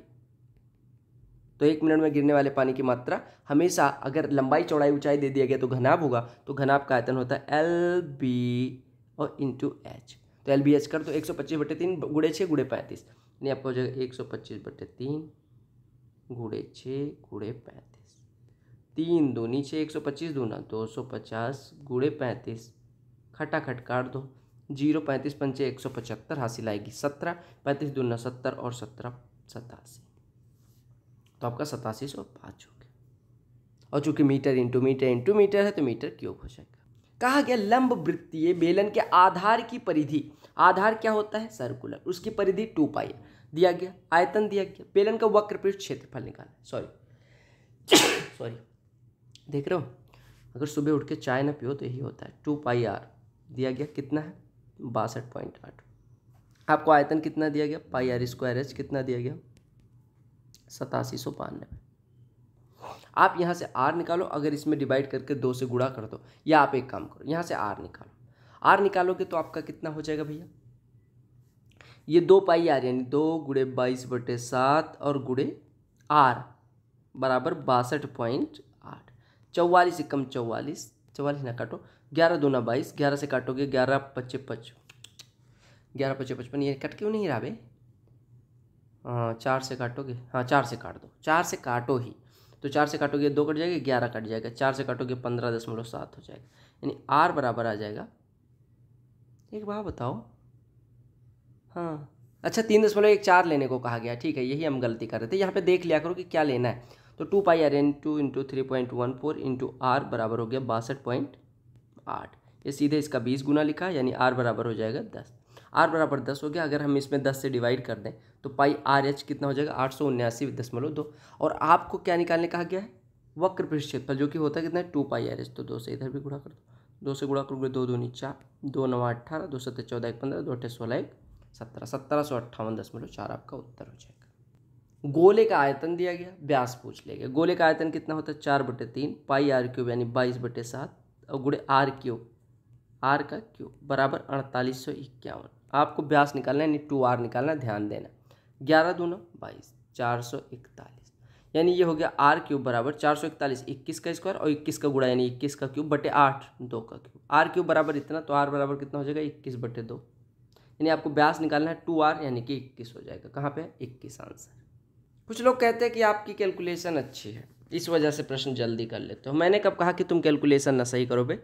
तो एक मिनट में गिरने वाले पानी की मात्रा हमेशा अगर लंबाई चौड़ाई ऊंचाई दे दिया गया तो घनाभ होगा तो घनाभ का आयतन होता है एल बी और इंटू एच तो एल बी एच कर तो एक सौ पच्चीस बटे तीन गुड़े छः गुड़े पैंतीस यानी आपको हो जाएगा एक सौ पच्चीस बटे तीन गुड़े छः गुड़े पैंतीस तीन दो नीचे एक सौ पच्चीस दूना दो सौ पचास गुड़े पैंतीस खटाखट काट दो जीरो पैंतीस पंचे एक सौ पचहत्तर हासिल आएगी सत्रह पैंतीस दूना सत्तर और सत्रह सतासी तो आपका सतासी सौ पाँच हो गया और चूंकि metre into metre into metre है तो मीटर क्यूब हो जाएगा कहा गया लंब वृत्तीय बेलन के आधार की परिधि आधार क्या होता है सर्कुलर उसकी परिधि टू पाई दिया गया आयतन दिया गया बेलन का वक्र पृष्ठ क्षेत्रफल निकालना सॉरी सॉरी देख रहे हो अगर सुबह उठ के चाय ना पियो तो यही होता है टू पाई आर दिया गया कितना है बासठ पॉइंट आठ आपको आयतन कितना दिया गया पाई आर स्क्वायर एच कितना दिया गया सतासी सौ बानवे आप यहाँ से आर निकालो अगर इसमें डिवाइड करके दो से गुड़ा कर दो या आप एक काम करो यहाँ से आर निकालो आर निकालोगे तो आपका कितना हो जाएगा भैया ये दो पाई आर यानी दो गुड़े बाईस बटे सात और गुड़े आर बराबर बासठ पॉइंट आठ चौवालीस एकम चौवालीस चौवालीस ना काटो ग्यारह दो ना बाईस ग्यारह से काटोगे ग्यारह पच्चे पच ग्यारह पच्चे पचपन ये कट क्यों नहीं रहा भे हाँ चार से काटोगे हाँ चार से काट दो चार से काटो ही तो चार से काटोगे दो कट जाएगा ग्यारह कट जाएगा चार से काटोगे पंद्रह दशमलव सात हो जाएगा यानी आर बराबर आ जाएगा एक बात बताओ हाँ अच्छा तीन दशमलव एक चार लेने को कहा गया ठीक है यही हम गलती कर रहे थे यहाँ पे देख लिया करो कि क्या लेना है तो two pi R n two into three point one four into R बराबर हो गया बासठ पॉइंट आठ ये सीधे इसका बीस गुना लिखा यानी आर बराबर हो जाएगा दस आर बराबर दस हो गया अगर हम इसमें दस से डिवाइड कर दें तो पाई आर एच कितना हो जाएगा आठ सौ उन्यासी दशमलव दो और आपको क्या निकालने कहा गया है वक्र पृष्ठक्षेत्रफल जो कि होता है कितना है टू पाई आर एच तो दो से इधर भी गुणा कर दो दो से गुणा करोगे दो दूनी चार दो नवा अट्ठारह दो सत्तर चौदह एक पंद्रह दो अठे सोलह एक सत्रह सत्रह सौ अट्ठावन दशमलव चार आपका उत्तर हो जाएगा गोले का आयतन दिया गया व्यास पूछ ले गया गोले का आयतन कितना होता है चार बटे तीन पाई आर क्यूब यानी बाईस बटे सात और गुड़े आर क्यूब आर का क्यूब बराबर अड़तालीस सौ इक्यावन आपको व्यास निकालना है यानी टू आर निकालना ध्यान देना ग्यारह दोनों बाईस चार सौ इकतालीस यानी ये हो गया आर क्यूब बराबर चार सौ इकतालीस इक्कीस का स्क्वायर और इक्कीस का गुड़ा यानी इक्कीस का क्यूब बटे आठ दो का क्यूब आर क्यूब बराबर इतना तो आर बराबर कितना हो जाएगा इक्कीस बटे दो यानी आपको ब्यास निकालना है टू आर यानी कि इक्कीस हो जाएगा कहाँ पे इक्कीस आंसर कुछ लोग कहते हैं कि आपकी कैलकुलेशन अच्छी है इस वजह से प्रश्न जल्दी कर लेते हो मैंने कब कहा कि तुम कैलकुलेशन ना सही करो बे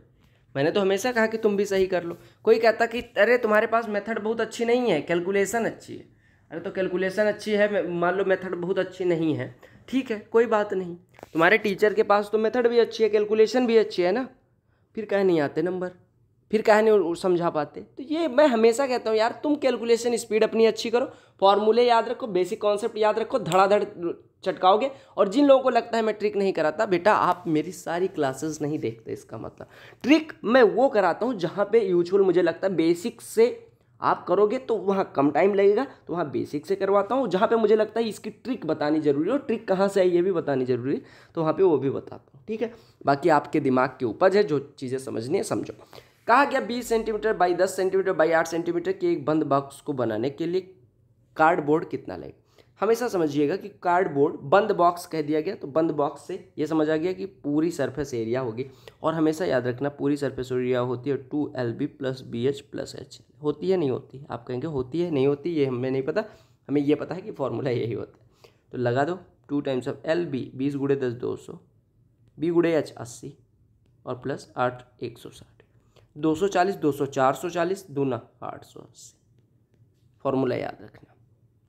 मैंने तो हमेशा कहा कि तुम भी सही कर लो कोई कहता कि अरे तुम्हारे पास मेथड बहुत अच्छी नहीं है कैलकुलेशन अच्छी है अरे तो कैलकुलेशन अच्छी है मान लो मेथड बहुत अच्छी नहीं है ठीक है कोई बात नहीं तुम्हारे टीचर के पास तो मेथड भी अच्छी है कैलकुलेशन भी अच्छी है ना फिर कह नहीं आते नंबर फिर कहा नहीं समझा पाते तो ये मैं हमेशा कहता हूँ यार तुम कैलकुलेशन स्पीड अपनी अच्छी करो फॉर्मूले याद रखो बेसिक कॉन्सेप्ट याद रखो धड़ाधड़ चटकाओगे और जिन लोगों को लगता है मैं ट्रिक नहीं कराता बेटा आप मेरी सारी क्लासेस नहीं देखते इसका मतलब ट्रिक मैं वो कराता हूँ जहाँ पे यूजफुल मुझे लगता है बेसिक से आप करोगे तो वहाँ कम टाइम लगेगा तो वहाँ बेसिक से करवाता हूँ जहाँ पे मुझे लगता है इसकी ट्रिक बतानी जरूरी है और ट्रिक कहाँ से आई ये भी बतानी जरूरी है तो वहाँ पे वो भी बताता हूँ ठीक है बाकी आपके दिमाग के उपज है जो चीज़ें समझनी है समझो कहा गया 20 centimetre by 10 centimetre by 8 centimetre के एक बंद बॉक्स को बनाने के लिए कार्डबोर्ड कितना लगे हमेशा समझिएगा कि कार्डबोर्ड बंद बॉक्स कह दिया गया तो बंद बॉक्स से ये समझ आ गया कि पूरी सरफेस एरिया होगी और हमेशा याद रखना पूरी सरफेस एरिया होती है two L B plus B H plus H होती है नहीं होती आप कहेंगे होती है नहीं होती ये हमें नहीं पता हमें ये पता है कि फॉर्मूला यही होता है तो लगा दो two times of L B बीस गुड़े दस दो सौ बी गुड़े एच अस्सी और प्लस आठ एक सौ साठ दो सौ चालीस दो सौ चार सौ चालीस दूना आठ सौ अस्सी फॉर्मूला याद रखना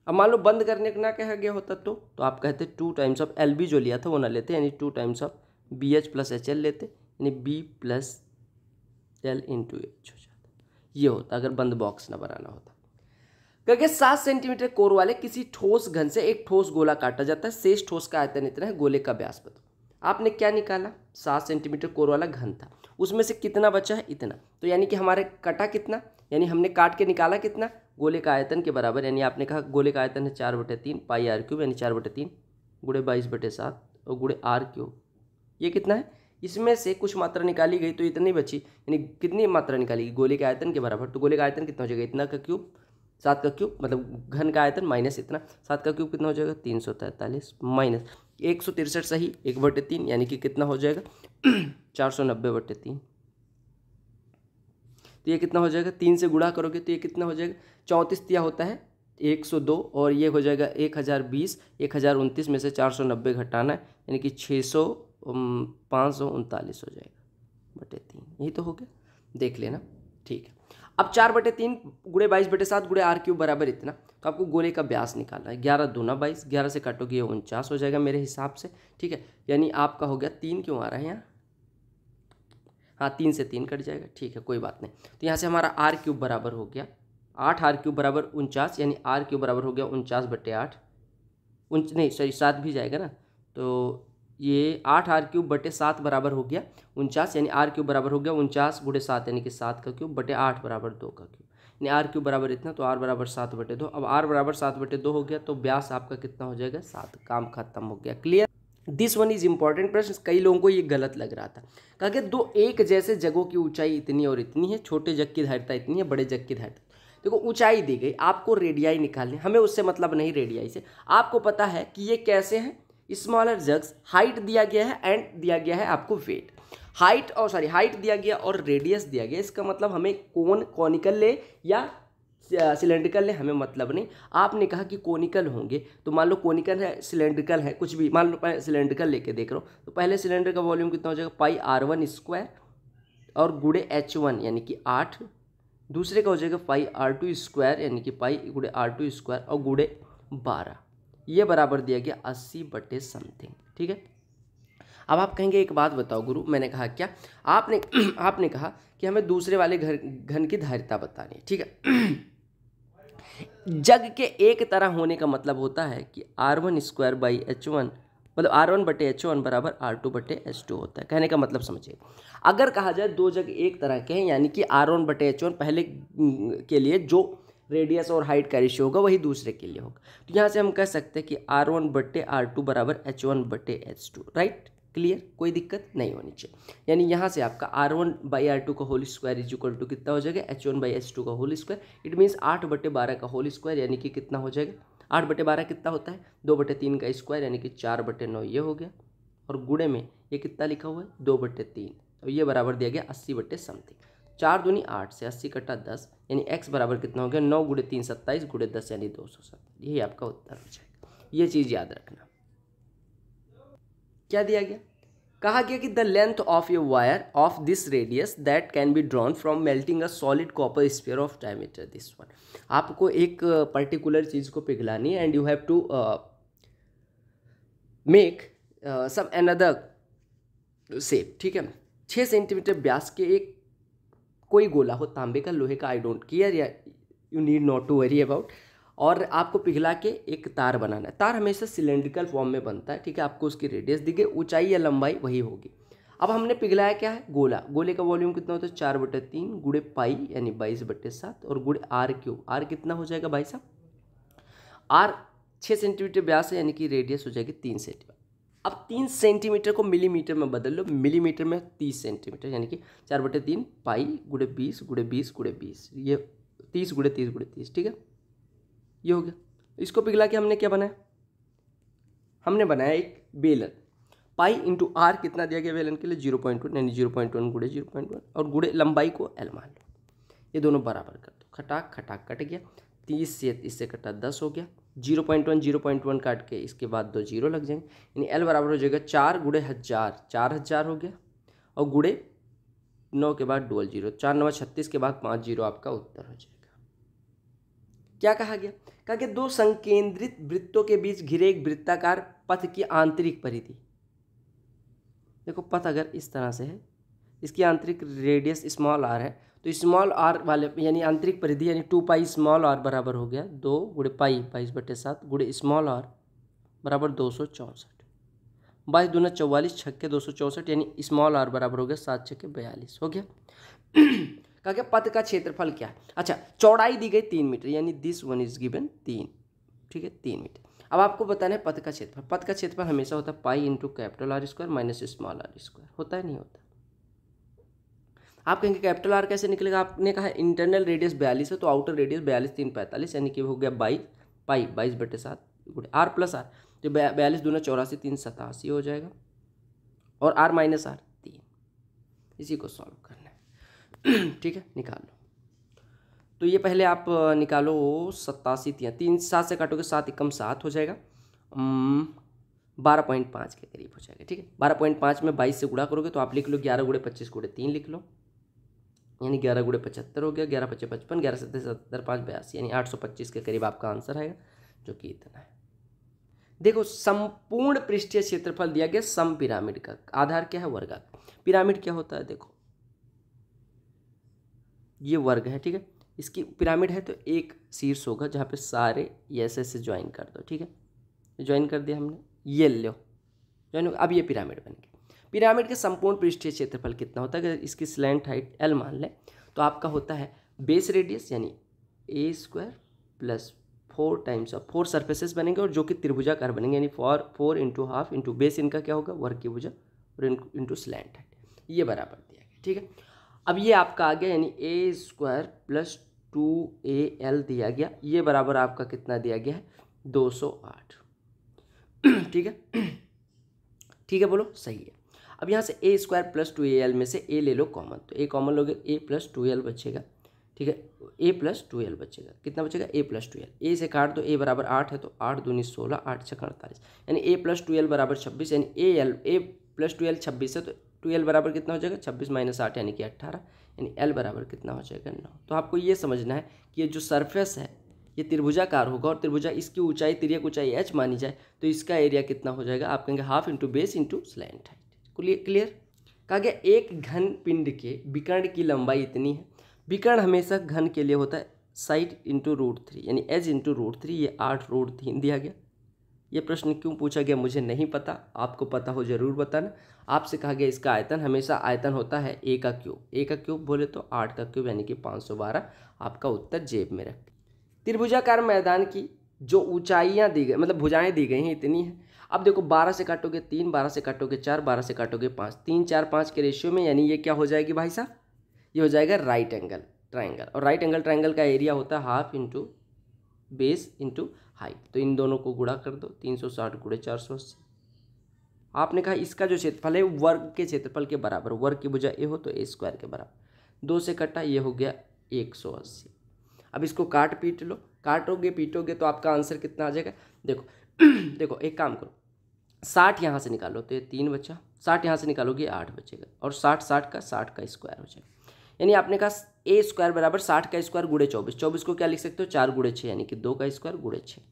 अब मान लो बंद करने का ना कहा गया होता तो तो आप कहते two times of L B जो लिया था वो ना लेते यानी two times of B H plus H L लेते यानी B plus L into H हो जाता ये होता अगर बंद बॉक्स ना बनाना होता क्योंकि सात सेंटीमीटर कोर वाले किसी ठोस घन से एक ठोस गोला काटा जाता है शेष ठोस का आयतन इतना है गोले का व्यास बताओ आपने क्या निकाला सात सेंटीमीटर कोर वाला घन था उसमें से कितना बचा है इतना तो यानी कि हमारे कटा कितना यानी हमने काट के निकाला कितना गोले का आयतन के बराबर यानी आपने कहा गोले का आयतन है चार बटे तीन पाई आर क्यूब यानी चार बटे तीन गुड़े बाईस बटे सात और गुड़े आर क्यूब ये कितना है इसमें से कुछ मात्रा निकाली गई तो इतनी बची यानी कितनी मात्रा निकाली गई गोले के आयतन के बराबर तो गोले का आयतन कितना हो जाएगा इतना का क्यूब सात का क्यूब मतलब घन का आयतन माइनस इतना सात का क्यूब कितना हो जाएगा तीन सौ तैंतालीस माइनस एक सौ तिरसठ सही एक बटे तीन यानी कि कितना हो जाएगा चार सौ नब्बे बटे तीन तो ये कितना हो जाएगा तीन से गुणा करोगे तो ये कितना हो जाएगा चौंतीस तिया होता है एक सौ दो और ये हो जाएगा एक हज़ार बीस एक हज़ार उनतीस में से चार सौ नब्बे घटाना है यानी कि छः सौ पाँच सौ उनतालीस हो जाएगा बटे तीन यही तो हो गया देख लेना ठीक है अब चार बटे तीन गुड़े बाईस बटे सात गुड़े आर क्यूब बराबर इतना तो आपको गोले का ब्यास निकालना है ग्यारह ना बाईस ग्यारह से काटोगे ये उनचास हो जाएगा मेरे हिसाब से ठीक है यानी आपका हो गया तीन क्यों आ रहा है यहाँ हाँ तीन से तीन कट जाएगा ठीक है कोई बात नहीं तो यहाँ से हमारा आर क्यूब बराबर हो गया आठ आर क्यूब बराबर उनचास यानी आर क्यूब बराबर हो गया उनचास बटे आठ उन नहीं सॉरी सात भी जाएगा ना तो ये आठ आर क्यूब बटे सात बराबर हो गया उनचास यानी आर क्यूब बराबर हो गया उनचास बुढ़े सात यानी कि सात का क्यूब बटे आठ बराबर दो का क्यूब यानी आर क्यूब बराबर इतना तो आर बराबर सात बटे दो अब आर बराबर सात बटे दो हो गया तो ब्यास आपका कितना हो जाएगा सात काम खत्म हो गया clear this one is important प्रश्न कई लोगों को ये गलत लग रहा था कहा कि दो एक जैसे जगों की ऊंचाई इतनी और इतनी है छोटे जग की धारिता इतनी है बड़े जग की धारिता देखो ऊंचाई दी गई आपको रेडियाई निकालनी हमें उससे मतलब नहीं रेडियाई से आपको पता है कि ये कैसे हैं स्मॉलर जग्स हाइट दिया गया है एंड दिया गया है आपको वेट हाइट और सॉरी हाइट दिया गया और रेडियस दिया गया इसका मतलब हमें कौन कॉनिकल ले या सिलेंड्रिकल ने हमें मतलब नहीं आपने कहा कि कोनिकल होंगे तो मान लो कोनिकल है सिलेंड्रिकल है कुछ भी मान लो मैं सिलेंड्रिकल लेके देख रहा हूँ तो पहले सिलेंडर का वॉल्यूम कितना हो जाएगा पाई आर वन स्क्वायर और गुड़े एच वन यानी कि आठ दूसरे का हो जाएगा पाई आर टू स्क्वायर यानी कि पाई गुड़े आर टू स्क्वायर और गुड़े बारह ये बराबर दिया गया अस्सी बटे समथिंग ठीक है अब आप कहेंगे एक बात बताओ गुरु मैंने कहा क्या आपने आपने कहा कि हमें दूसरे वाले घर घन की धारिता बतानी है ठीक है जग के एक तरह होने का मतलब होता है कि R one square by H one मतलब आर वन बटे एच वन बराबर आर टू बटे एच टू होता है कहने का मतलब समझिए अगर कहा जाए दो जग एक तरह के हैं यानी कि आर वन बटे एच वन पहले के लिए जो रेडियस और हाइट का रेशियो होगा वही दूसरे के लिए होगा तो यहाँ से हम कह सकते हैं कि आर वन बटे आर टू बराबर एच वन बटे एच टू राइट क्लियर कोई दिक्कत नहीं होनी चाहिए यानी यहाँ से आपका R one by R two का whole square is equal to कितना हो जाएगा H one by H two का होल स्क्वायर इट मीन्स आठ बटे बारह का होल स्क्वायर यानी कि कितना हो जाएगा आठ बटे बारह कितना होता है दो बटे तीन का स्क्वायर यानी कि चार बटे नौ ये हो गया और गुड़े में ये कितना लिखा हुआ है दो बटे तीन और ये बराबर दिया गया अस्सी बटे समथिंग चार दूनी आठ से अस्सी कट्टा दस यानी एक्स बराबर कितना हो गया नौ गुड़े तीन सत्ताईस गुड़े दस यानी दो सौ सत्तर यही आपका उत्तर हो जाएगा ये चीज़ याद रखना क्या दिया गया कहा गया कि the length of a wire of this radius that can be drawn from melting a solid copper sphere of diameter this one आपको एक पर्टिकुलर चीज़ को पिघलानी and you have to make some another shape ठीक है छः centimetre Beas के एक कोई गोला हो तांबे का लोहे का आई डोंट केयर या you need not to worry about और आपको पिघला के एक तार बनाना है तार हमेशा सिलेंड्रिकल फॉर्म में बनता है ठीक है आपको उसकी रेडियस दी गई ऊंचाई या लंबाई वही होगी अब हमने पिघलाया क्या है गोला गोले का वॉल्यूम कितना होता है चार बटे तीन गुड़े पाई यानी बाईस बटे सात और गुड़े आर क्यूब आर कितना हो जाएगा भाई साहब आर छः सेंटीमीटर ब्यास है यानी कि रेडियस हो जाएगी तीन सेंटीमीटर अब तीन सेंटीमीटर को मिलीमीटर में बदल लो मिलीमीटर में तीस सेंटीमीटर यानी कि चार बटे तीन पाई गुड़े बीस गुड़े बीस गुड़े बीस ये तीस गुड़े तीस गुड़े तीस ठीक है ये हो गया इसको पिघला के हमने क्या बनाया हमने बनाया एक बेलन पाई इंटू आर कितना दिया गया बेलन के लिए जीरो पॉइंट वन यानी जीरो पॉइंट वन गुड़े जीरो पॉइंट वन और गुड़े लंबाई को एल मान लो ये दोनों बराबर कर दो खटाक खटाक कट गया तीस से इससे कटा दस हो गया zero point one zero point one काट के इसके बाद दो जीरो लग जाएंगे यानी एल बराबर हो जाएगा चार गुड़े हज़ार चार हज़ार हो गया और गुड़े नौ के बाद डुअल जीरो चार नवा छत्तीस के बाद पाँच जीरो आपका उत्तर हो जाएगा क्या कहा गया कहा कि दो संकेंद्रित वृत्तों के बीच घिरे एक वृत्ताकार पथ की आंतरिक परिधि देखो पथ अगर इस तरह से है इसकी आंतरिक रेडियस स्मॉल आर है तो स्मॉल आर वाले यानी आंतरिक परिधि यानी टू पाई स्मॉल आर बराबर हो गया दो गुड़े पाई बाईस बटे सात गुड़े स्मॉल आर बराबर दो सौ चौंसठ बाईस दूना चौवालीस छक्के दो सौ चौंसठ यानी स्मॉल आर बराबर हो गया सात छक्के बयालीस हो गया कहा गया पथ का क्षेत्रफल क्या है अच्छा चौड़ाई दी गई तीन मीटर यानी दिस वन इज गिवन तीन ठीक है तीन मीटर अब आपको बताना है पथ का क्षेत्रफल पथ का क्षेत्रफल हमेशा होता है pi into capital R square minus small R square होता है नहीं होता आप कहेंगे कैपिटल आर कैसे निकलेगा आपने कहा इंटरनल रेडियस बयालीस है तो आउटर रेडियस बयालीस तीन पैंतालीस यानी कि हो गया बाईस पाई बाईस बटे सात गुड़े आर प्लस आर तो बयालीस दूना चौरासी तीन सतासी हो जाएगा और आर माइनस आर तीन इसी को सॉल्व करना ठीक है निकाल लो तो ये पहले आप निकालो सत्तासी तीन तीन सात से काटोगे सात एकम सात हो जाएगा बारह पॉइंट पाँच के करीब हो जाएगा ठीक है बारह पॉइंट पाँच में बाईस से गुड़ा करोगे तो आप लिख लो ग्यारह गुड़े पच्चीस गुड़े तीन लिख लो यानी ग्यारह गुड़े पचहत्तर हो गया ग्यारह पच्चीस पचपन ग्यारह सत्तर सत्तर पाँच बयासी यानी आठ सौ पच्चीस के करीब आपका आंसर आएगा जो कि इतना है देखो संपूर्ण पृष्ठीय क्षेत्रफल दिया गया सम पिरामिड का आधार क्या है वर्गा पिरामिड क्या होता है देखो ये वर्ग है ठीक है इसकी पिरामिड है तो एक शीर्ष होगा जहाँ पे सारे ऐसे ऐसे ज्वाइन कर दो ठीक है ज्वाइन कर दिया हमने ये लो ज्वाइन अब ये पिरामिड बन गया पिरामिड के संपूर्ण पृष्ठीय क्षेत्रफल कितना होता है अगर इसकी स्लैंड हाइट एल मान लें तो आपका होता है बेस रेडियस यानी a square plus four times of four surfaces बनेंगे और जो कि त्रिभुजा कर बनेंगे यानी four four into half into base इनका क्या होगा वर्ग की भुजा और इंटू स्लैंड हाइट ये बराबर दिया गया ठीक है अब ये आपका आ गया यानी a square plus two a L दिया गया ये बराबर आपका कितना दिया गया है दो सौ आठ ठीक है ठीक है बोलो सही है अब यहाँ से a square plus two a L में से ए ले लो कॉमन तो ए कॉमन लोगे ए प्लस टू एल बचेगा ठीक है ए प्लस टू एल बचेगा कितना बचेगा a plus two L a से काट दो ए बराबर आठ है तो आठ दूनी सोलह आठ छः अड़तालीस यानी ए प्लस टू एल बराबर छब्बीस यानी a L a plus two L छब्बीस है तो टू एल बराबर कितना हो जाएगा छब्बीस माइनस आठ यानी कि अट्ठारह यानी एल बराबर कितना हो जाएगा नौ तो आपको ये समझना है कि ये जो सरफेस है ये त्रिभुजाकार होगा और त्रिभुजा इसकी ऊंचाई तिरक ऊंचाई एच मानी जाए तो इसका एरिया कितना हो जाएगा आप कहेंगे half into base into slant height clear कहा गया एक घन पिंड के विकर्ण की लंबाई इतनी है विकर्ण हमेशा घन के लिए होता है साइड इंटू रूट थ्री यानी एच इंटू रूट थ्री ये आठ रूट तीन दिया गया ये प्रश्न क्यों पूछा गया मुझे नहीं पता आपको पता हो जरूर बताना आपसे कहा गया इसका आयतन हमेशा आयतन होता है ए का क्यूब ए का क्यूब बोले तो आठ का क्यूब यानी कि पाँच सौ बारह आपका उत्तर जेब में रख त्रिभुजाकार मैदान की जो ऊंचाइयाँ दी गई मतलब भुजाएँ दी गई हैं इतनी है अब देखो बारह से काटोगे तीन बारह से काटोगे चार बारह से काटोगे पाँच तीन चार पाँच के रेशियो में यानी ये क्या हो जाएगी भाई साहब ये हो जाएगा राइट एंगल ट्राइंगल और राइट एंगल ट्राइंगल का एरिया होता है half into base into high तो इन दोनों को गुड़ा कर दो तीन सौ साठ गुड़े चार सौ अस्सी आपने कहा इसका जो क्षेत्रफल है वर्ग के क्षेत्रफल के बराबर वर्ग की बुझा ए हो तो ए स्क्वायर के बराबर दो से कटा ये हो गया एक सौ अस्सी अब इसको काट पीट लो काटोगे पीटोगे तो आपका आंसर कितना आ जाएगा देखो देखो एक काम करो साठ यहाँ से निकालो तो ये तीन बच्चा साठ यहाँ से निकालोगे आठ बचेगा और साठ साठ का साठ का स्क्वायर हो जाएगा यानी आपने कहा ए स्क्वायर बराबर साठ का स्क्वायर गुड़े चौबीस चौबीस को क्या लिख सकते हो चार गुड़े छः यानी कि दो का स्क्वायर गुड़े छः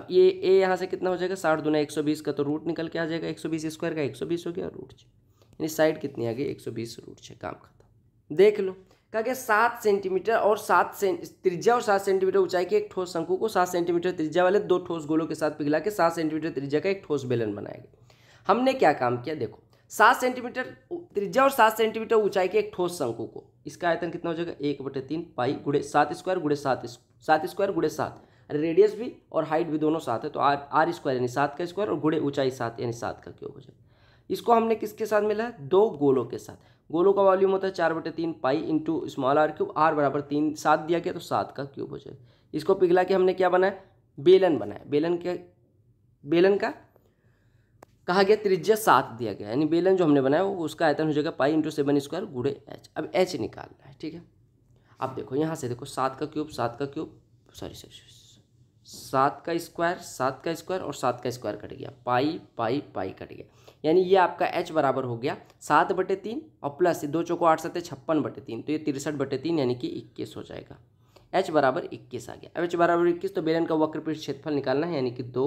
अब ये ए यहाँ से कितना हो जाएगा साठ दूना एक सौ बीस का तो रूट निकल के आ जाएगा एक सौ बीस स्क्वायर का एक सौ बीस हो गया रूट छः यानी साइड कितनी आ गई एक सौ बीस रूट छः काम खत्म देख लो कहा गया सात सेंटीमीटर और सात त्रिज्या और सात सेंटीमीटर ऊंचाई के एक ठोस शंकु को सात सेंटीमीटर त्रिज्या वाले दो ठोस गोलों के साथ पिघला के सात सेंटीमीटर त्रिज्या का एक ठोस बेलन बनाया गया हमने क्या काम किया देखो सात सेंटीमीटर त्रिज्या और सात सेंटीमीटर ऊंचाई के एक ठोस शंकु को इसका आयतन कितना हो जाएगा एक बटे तीन पाई गुड़े सात स्क्वायर गुड़े सात सात स्क्वायर गुड़े सात रेडियस भी और हाइट भी दोनों साथ है तो आर आर स्क्वायर यानी सात का स्क्वायर और गुड़े ऊंचाई सात यानी सात का क्यूब हो जाएगा इसको हमने किसके साथ मिला है दो गोलों के साथ गोलों का वॉल्यूम होता है चार बटे तीन pi into small R cube R बराबर तीन सात दिया गया तो सात का क्यूब हो जाएगा इसको पिघला के हमने क्या बनाया बेलन बनाया बेलन के बेलन का कहा गया त्रिज्या सात दिया गया यानी बेलन जो हमने बनाया वो उसका आयतन हो जाएगा पाई इंटू सेवन स्क्वायर गुड़े एच अब एच निकालना है ठीक है अब देखो यहाँ से देखो सात का क्यूब सात का क्यूब सॉरी सॉरी सात का स्क्वायर सात का स्क्वायर और सात का स्क्वायर कट गया पाई पाई पाई कट गया यानी ये आपका एच बराबर हो गया सात बटे तीन और प्लस दो चौको आठ सत्य छप्पन बटे तीन तो ये तिरसठ बटे तीन यानी कि इक्कीस हो जाएगा एच बराबर इक्कीस आ गया अब एच बराबर इक्कीस तो बेलन का वक्र पृष्ठ क्षेत्रफल निकालना है यानी कि दो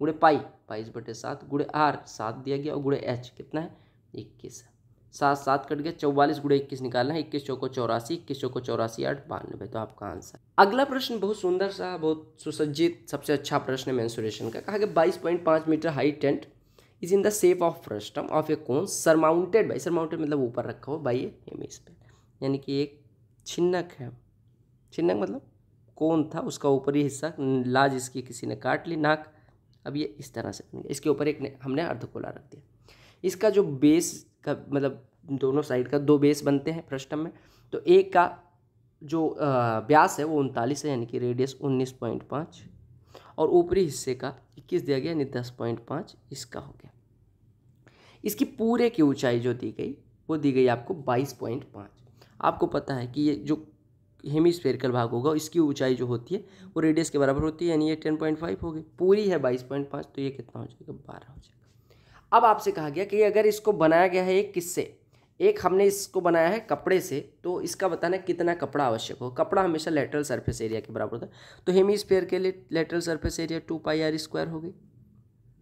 गुड़े पाई बाईस बटे सात गुड़े आर सात दिया गया और गुड़े एच कितना है इक्कीस है सात सात कट गया चौवालीस गुड़े इक्कीस निकालना है इक्कीस चौको चौरासी इक्कीस चौको चौरासी आठ बानवे तो आपका आंसर अगला प्रश्न बहुत सुंदर सा बहुत सुसज्जित सबसे अच्छा प्रश्न है मैंसुरेशन का कहा गया बाईस पॉइंट पाँच metre high tent is in the shape of frustum of a cone surmounted by surmounted मतलब ऊपर रखा हो बाई हेमिस पर यानी कि एक छिन्नक है छिन्नक मतलब कौन था उसका ऊपरी हिस्सा लाज इसकी किसी ने काट ली नाक अब ये इस तरह से इसके ऊपर एक हमने अर्धकोला रख दिया इसका जो बेस का मतलब दोनों साइड का दो बेस बनते हैं फ्रस्टम में तो एक का जो ब्यास है वो उनतालीस है यानी कि रेडियस उन्नीस पॉइंट पाँच और ऊपरी हिस्से का इक्कीस दिया गया यानी दस पॉइंट पाँच इसका हो गया इसकी पूरे की ऊंचाई जो दी गई वो दी गई आपको बाईस पॉइंट पाँच आपको पता है कि ये जो हेमिस्फेरिकल भाग होगा इसकी ऊंचाई जो होती है वो रेडियस के बराबर होती है यानी ये टेन पॉइंट फाइव हो गई पूरी है बाईस पॉइंट पाँच तो ये कितना हो जाएगा बारह हो जाएगा अब आपसे कहा गया कि अगर इसको बनाया गया है एक किससे एक हमने इसको बनाया है कपड़े से तो इसका बताना कितना कपड़ा आवश्यक हो कपड़ा हमेशा लेटरल सरफेस एरिया के बराबर होता है तो स्पेयर के लिए lateral surface area two pi R square हो गई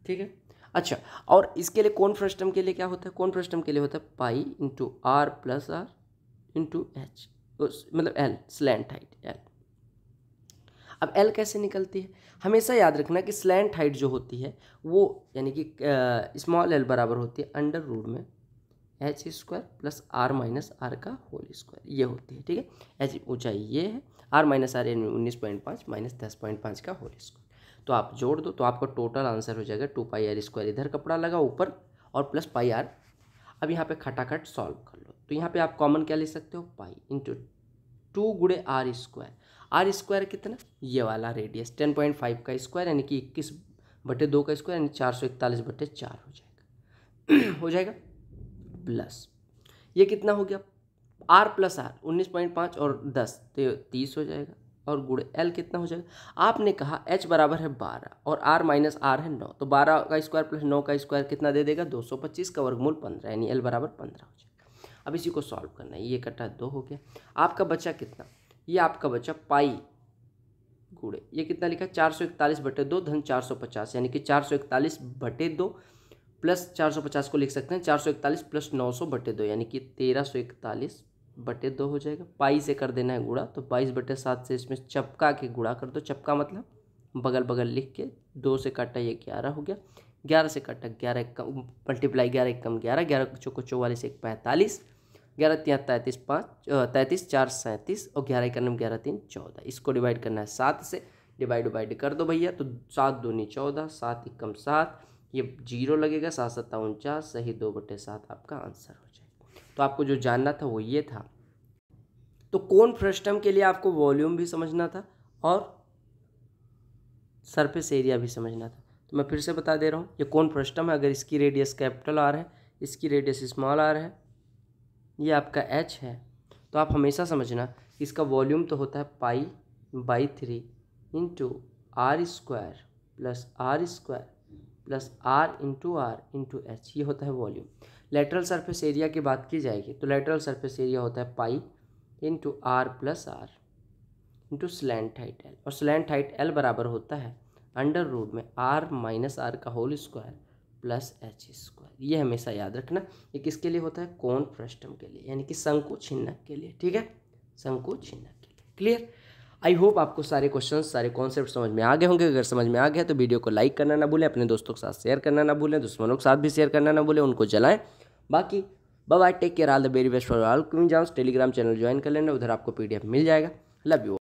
ठीक है अच्छा और इसके लिए कौन फ्रस्टम के लिए क्या होता है कौन फ्रस्टम के लिए होता है pi into R plus R into H मतलब एल स्लैंट हाइट एल अब एल कैसे निकलती है हमेशा याद रखना कि स्लैंट हाइट जो होती है वो यानी कि स्मॉल एल बराबर होती है अंडर रूट में H square plus R minus R का होल स्क्वायर ये होती है ठीक है एच ऊंचाई ये है आर माइनस आर यानी उन्नीस पॉइंट पाँच माइनस दस पॉइंट पाँच का होल स्क्वायर तो आप जोड़ दो तो आपका टोटल आंसर हो जाएगा टू पाई आर स्क्वायर इधर कपड़ा लगा ऊपर और प्लस पाई आर अब यहाँ पे खटाखट सॉल्व कर लो तो यहाँ पे आप कॉमन क्या ले सकते हो पाई इंटू टू गुड़े आर स्क्वायर आर स्क्वायर कितना ये वाला रेडियस टेन पॉइंट फाइव का स्क्वायर यानी कि इक्कीस बटे दो का स्क्वायर यानी चार सौ इकतालीस बटे चार हो जाएगा हो जाएगा प्लस ये कितना हो गया आर प्लस आर उन्नीस पॉइंट पाँच और दस तो तीस हो जाएगा और गुड़े एल कितना हो जाएगा आपने कहा एच बराबर है बारह और आर माइनस आर है नौ तो बारह का स्क्वायर प्लस नौ का स्क्वायर कितना दे देगा दो सौ पच्चीस का वर्गमूल पंद्रह यानी एल बराबर पंद्रह हो जाएगा अब इसी को सॉल्व करना है ये कटा दो हो गया आपका बचा कितना ये आपका बचा पाई गुड़े ये कितना लिखा चार सौ इकतालीस बटे दो धन चार सौ पचास यानी कि चार सौ इकतालीस बटे दो प्लस चार सौ पचास को लिख सकते हैं चार सौ इकतालीस प्लस नौ सौ बटे दो यानी कि तेरह सौ इकतालीस बटे दो हो जाएगा पाई से कर देना है गुड़ा तो बाईस बटे सात से इसमें चपका के गुड़ा कर दो चपका मतलब बगल बगल लिख के दो से काटा ये ग्यारह हो गया ग्यारह से काटा ग्यारह एक कम मल्टीप्लाई ग्यारह एक कम ग्यारह ग्यारह चौको चौवालीस एक पैंतालीस ग्यारह त्याँ तैंतीस पाँच तैंतीस चार सैंतीस और ग्यारह इक्यानवे ग्यारह तीन चौदह इसको डिवाइड करना है सात से डिवाइड डिवाइड कर दो भैया तो सात दूनी चौदह सात इक्कम सात ये जीरो लगेगा सात सत्ता उनचास सही दो बटे सात आपका आंसर हो जाएगा तो आपको जो जानना था वो ये था तो कौन फ्रस्टम के लिए आपको वॉल्यूम भी समझना था और सरफेस एरिया भी समझना था तो मैं फिर से बता दे रहा हूँ ये कौन फ्रस्टम है अगर इसकी रेडियस कैपिटल आ रहा है इसकी रेडियस स्मॉल रहा है ये आपका एच है तो आप हमेशा समझना कि इसका वॉल्यूम तो होता है pi by three into R square plus R square plus R into R into H ये होता है वॉल्यूम लेटरल सरफेस एरिया की बात की जाएगी तो लेटरल सरफेस एरिया होता है pi into R plus R into slant height L और स्लैंड हाइट एल बराबर होता है अंडर रूट में आर माइनस आर का whole square plus H square ये हमेशा याद रखना ये किसके लिए होता है कौन प्रष्टम के लिए यानी कि संकु छिन्नक के लिए ठीक है संकु छिन्नक के लिए क्लियर आई होप आपको सारे क्वेश्चन सारे कॉन्सेप्ट समझ में आ गए होंगे अगर समझ में आ गया तो वीडियो को लाइक करना ना भूलें अपने दोस्तों के साथ शेयर करना ना भूलें दुश्मनों के साथ भी शेयर करना ना भूलें उनको जलाएं बाकी bye take care all the very best for all क्विंग जॉन्स टेलीग्राम चैनल ज्वाइन कर लेना उधर आपको पी मिल जाएगा लव यू